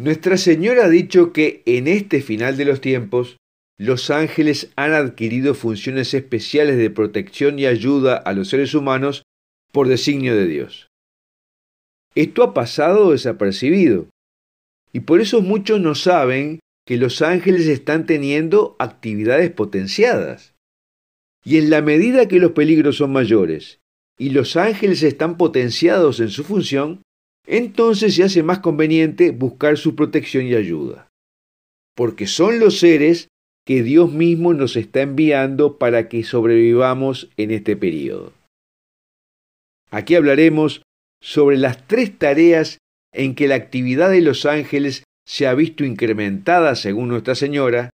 Nuestra Señora ha dicho que en este final de los tiempos, los ángeles han adquirido funciones especiales de protección y ayuda a los seres humanos por designio de Dios. Esto ha pasado desapercibido, y por eso muchos no saben que los ángeles están teniendo actividades potenciadas. Y en la medida que los peligros son mayores y los ángeles están potenciados en su función, entonces se hace más conveniente buscar su protección y ayuda, porque son los seres que Dios mismo nos está enviando para que sobrevivamos en este periodo. Aquí hablaremos sobre las tres tareas en que la actividad de los ángeles se ha visto incrementada según Nuestra Señora,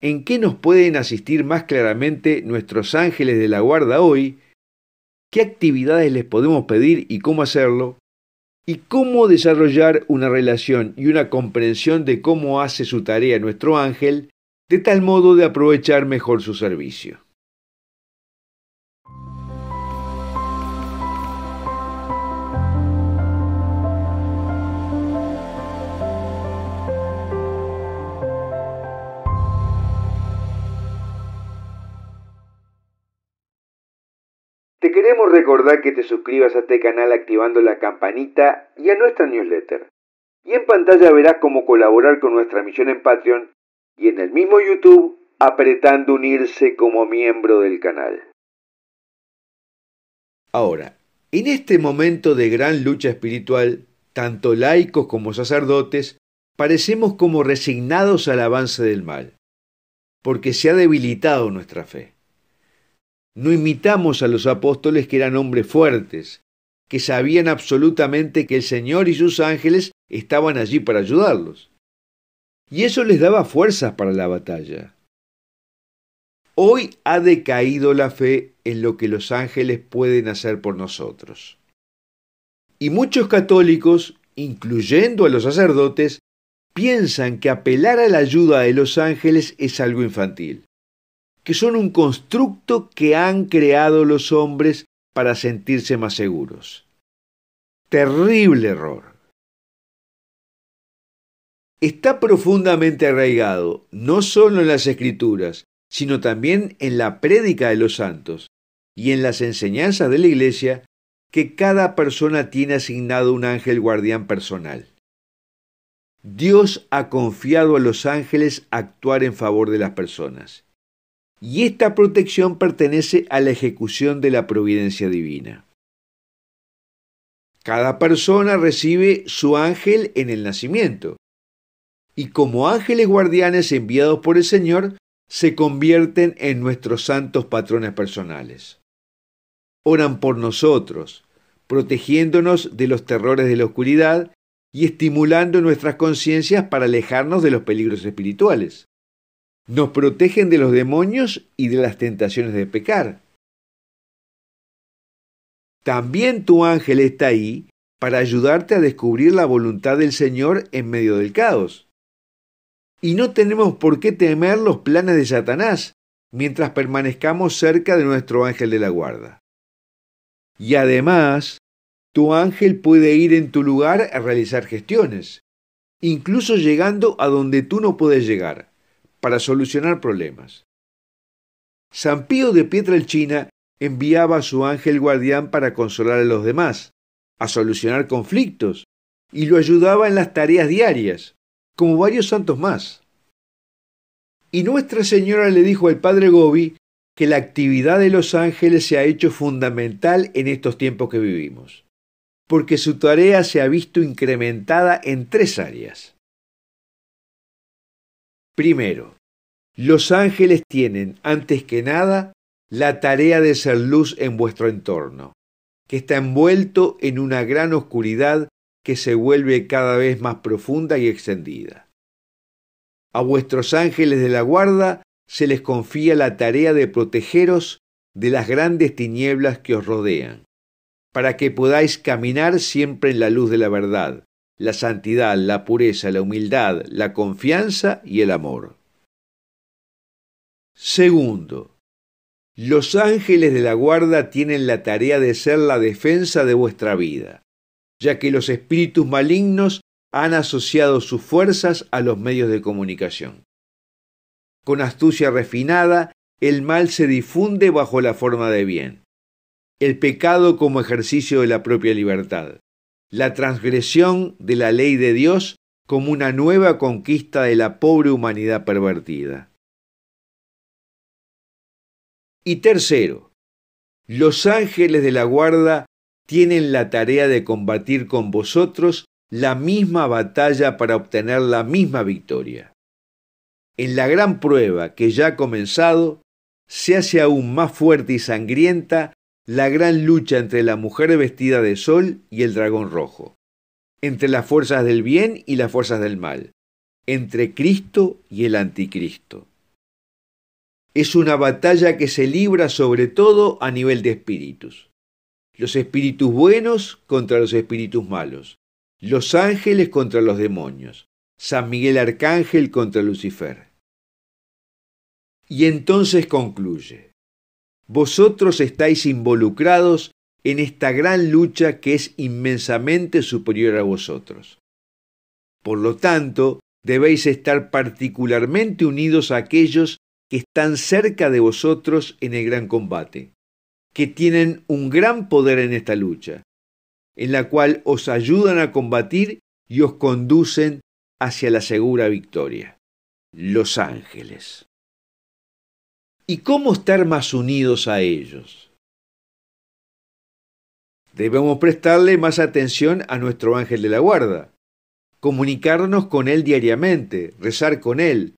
en qué nos pueden asistir más claramente nuestros ángeles de la guarda hoy, qué actividades les podemos pedir y cómo hacerlo, y cómo desarrollar una relación y una comprensión de cómo hace su tarea nuestro ángel, de tal modo de aprovechar mejor su servicio. queremos recordar que te suscribas a este canal activando la campanita y a nuestra newsletter. Y en pantalla verás cómo colaborar con nuestra misión en Patreon y en el mismo YouTube apretando unirse como miembro del canal. Ahora, en este momento de gran lucha espiritual, tanto laicos como sacerdotes parecemos como resignados al avance del mal, porque se ha debilitado nuestra fe. No imitamos a los apóstoles que eran hombres fuertes, que sabían absolutamente que el Señor y sus ángeles estaban allí para ayudarlos. Y eso les daba fuerzas para la batalla. Hoy ha decaído la fe en lo que los ángeles pueden hacer por nosotros. Y muchos católicos, incluyendo a los sacerdotes, piensan que apelar a la ayuda de los ángeles es algo infantil que son un constructo que han creado los hombres para sentirse más seguros. Terrible error. Está profundamente arraigado no solo en las escrituras, sino también en la prédica de los santos y en las enseñanzas de la Iglesia que cada persona tiene asignado un ángel guardián personal. Dios ha confiado a los ángeles actuar en favor de las personas y esta protección pertenece a la ejecución de la providencia divina. Cada persona recibe su ángel en el nacimiento, y como ángeles guardianes enviados por el Señor, se convierten en nuestros santos patrones personales. Oran por nosotros, protegiéndonos de los terrores de la oscuridad y estimulando nuestras conciencias para alejarnos de los peligros espirituales nos protegen de los demonios y de las tentaciones de pecar. También tu ángel está ahí para ayudarte a descubrir la voluntad del Señor en medio del caos. Y no tenemos por qué temer los planes de Satanás mientras permanezcamos cerca de nuestro ángel de la guarda. Y además, tu ángel puede ir en tu lugar a realizar gestiones, incluso llegando a donde tú no puedes llegar para solucionar problemas. San Pío de Pietrelchina enviaba a su ángel guardián para consolar a los demás, a solucionar conflictos, y lo ayudaba en las tareas diarias, como varios santos más. Y Nuestra Señora le dijo al padre Gobi que la actividad de los ángeles se ha hecho fundamental en estos tiempos que vivimos, porque su tarea se ha visto incrementada en tres áreas. Primero, los ángeles tienen, antes que nada, la tarea de ser luz en vuestro entorno, que está envuelto en una gran oscuridad que se vuelve cada vez más profunda y extendida. A vuestros ángeles de la guarda se les confía la tarea de protegeros de las grandes tinieblas que os rodean, para que podáis caminar siempre en la luz de la verdad, la santidad, la pureza, la humildad, la confianza y el amor. Segundo, los ángeles de la guarda tienen la tarea de ser la defensa de vuestra vida, ya que los espíritus malignos han asociado sus fuerzas a los medios de comunicación. Con astucia refinada, el mal se difunde bajo la forma de bien. El pecado como ejercicio de la propia libertad la transgresión de la ley de Dios como una nueva conquista de la pobre humanidad pervertida. Y tercero, los ángeles de la guarda tienen la tarea de combatir con vosotros la misma batalla para obtener la misma victoria. En la gran prueba que ya ha comenzado, se hace aún más fuerte y sangrienta la gran lucha entre la mujer vestida de sol y el dragón rojo, entre las fuerzas del bien y las fuerzas del mal, entre Cristo y el anticristo. Es una batalla que se libra sobre todo a nivel de espíritus. Los espíritus buenos contra los espíritus malos, los ángeles contra los demonios, San Miguel Arcángel contra Lucifer. Y entonces concluye, vosotros estáis involucrados en esta gran lucha que es inmensamente superior a vosotros. Por lo tanto, debéis estar particularmente unidos a aquellos que están cerca de vosotros en el gran combate, que tienen un gran poder en esta lucha, en la cual os ayudan a combatir y os conducen hacia la segura victoria. Los ángeles. ¿Y cómo estar más unidos a ellos? Debemos prestarle más atención a nuestro ángel de la guarda, comunicarnos con él diariamente, rezar con él,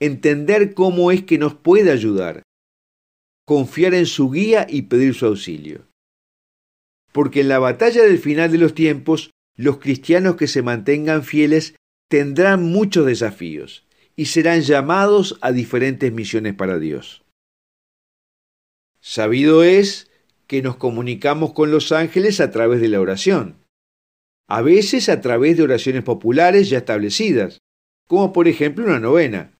entender cómo es que nos puede ayudar, confiar en su guía y pedir su auxilio. Porque en la batalla del final de los tiempos, los cristianos que se mantengan fieles tendrán muchos desafíos y serán llamados a diferentes misiones para Dios. Sabido es que nos comunicamos con los ángeles a través de la oración, a veces a través de oraciones populares ya establecidas, como por ejemplo una novena,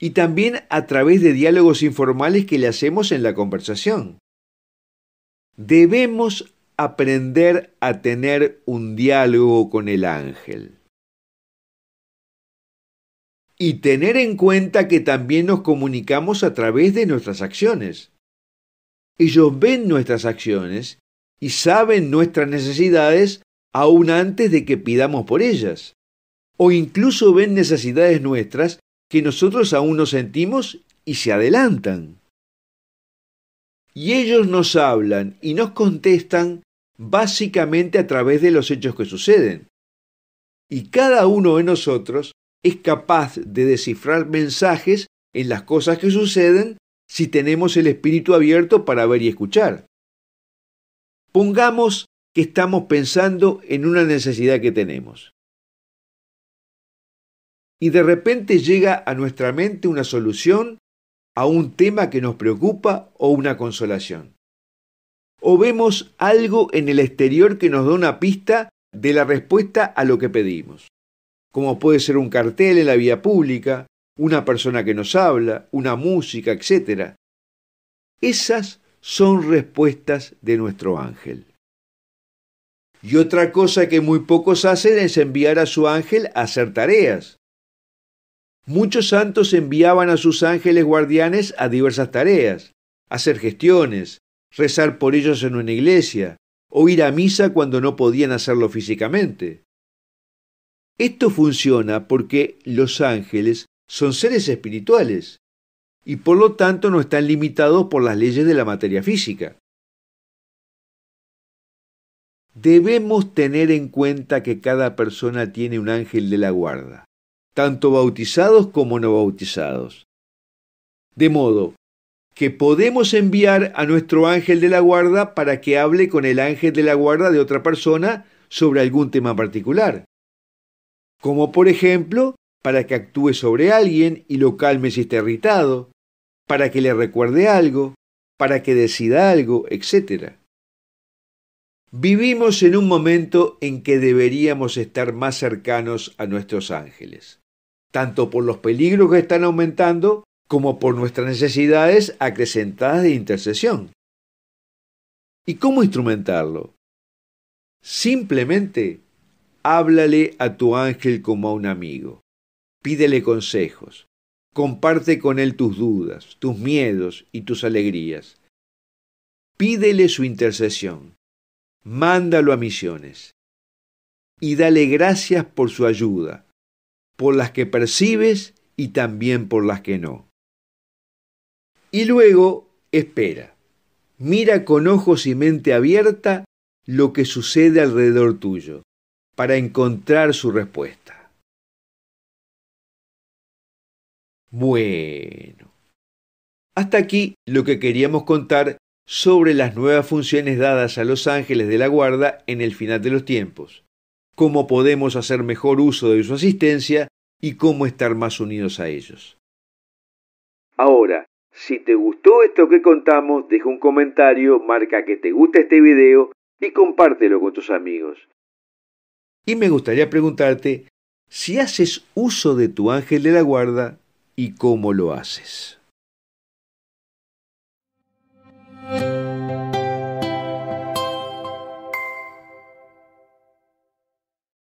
y también a través de diálogos informales que le hacemos en la conversación. Debemos aprender a tener un diálogo con el ángel. Y tener en cuenta que también nos comunicamos a través de nuestras acciones. Ellos ven nuestras acciones y saben nuestras necesidades aún antes de que pidamos por ellas. O incluso ven necesidades nuestras que nosotros aún no sentimos y se adelantan. Y ellos nos hablan y nos contestan básicamente a través de los hechos que suceden. Y cada uno de nosotros es capaz de descifrar mensajes en las cosas que suceden si tenemos el espíritu abierto para ver y escuchar. Pongamos que estamos pensando en una necesidad que tenemos. Y de repente llega a nuestra mente una solución a un tema que nos preocupa o una consolación. O vemos algo en el exterior que nos da una pista de la respuesta a lo que pedimos, como puede ser un cartel en la vía pública, una persona que nos habla, una música, etc. Esas son respuestas de nuestro ángel. Y otra cosa que muy pocos hacen es enviar a su ángel a hacer tareas. Muchos santos enviaban a sus ángeles guardianes a diversas tareas, hacer gestiones, rezar por ellos en una iglesia, o ir a misa cuando no podían hacerlo físicamente. Esto funciona porque los ángeles son seres espirituales y por lo tanto no están limitados por las leyes de la materia física. Debemos tener en cuenta que cada persona tiene un ángel de la guarda, tanto bautizados como no bautizados. De modo que podemos enviar a nuestro ángel de la guarda para que hable con el ángel de la guarda de otra persona sobre algún tema particular, como por ejemplo para que actúe sobre alguien y lo calme si está irritado, para que le recuerde algo, para que decida algo, etc. Vivimos en un momento en que deberíamos estar más cercanos a nuestros ángeles, tanto por los peligros que están aumentando como por nuestras necesidades acrecentadas de intercesión. ¿Y cómo instrumentarlo? Simplemente háblale a tu ángel como a un amigo. Pídele consejos. Comparte con él tus dudas, tus miedos y tus alegrías. Pídele su intercesión. Mándalo a misiones. Y dale gracias por su ayuda, por las que percibes y también por las que no. Y luego espera. Mira con ojos y mente abierta lo que sucede alrededor tuyo para encontrar su respuesta. Bueno, hasta aquí lo que queríamos contar sobre las nuevas funciones dadas a los ángeles de la guarda en el final de los tiempos, cómo podemos hacer mejor uso de su asistencia y cómo estar más unidos a ellos. Ahora, si te gustó esto que contamos, deja un comentario, marca que te gusta este video y compártelo con tus amigos. Y me gustaría preguntarte si haces uso de tu ángel de la guarda y cómo lo haces.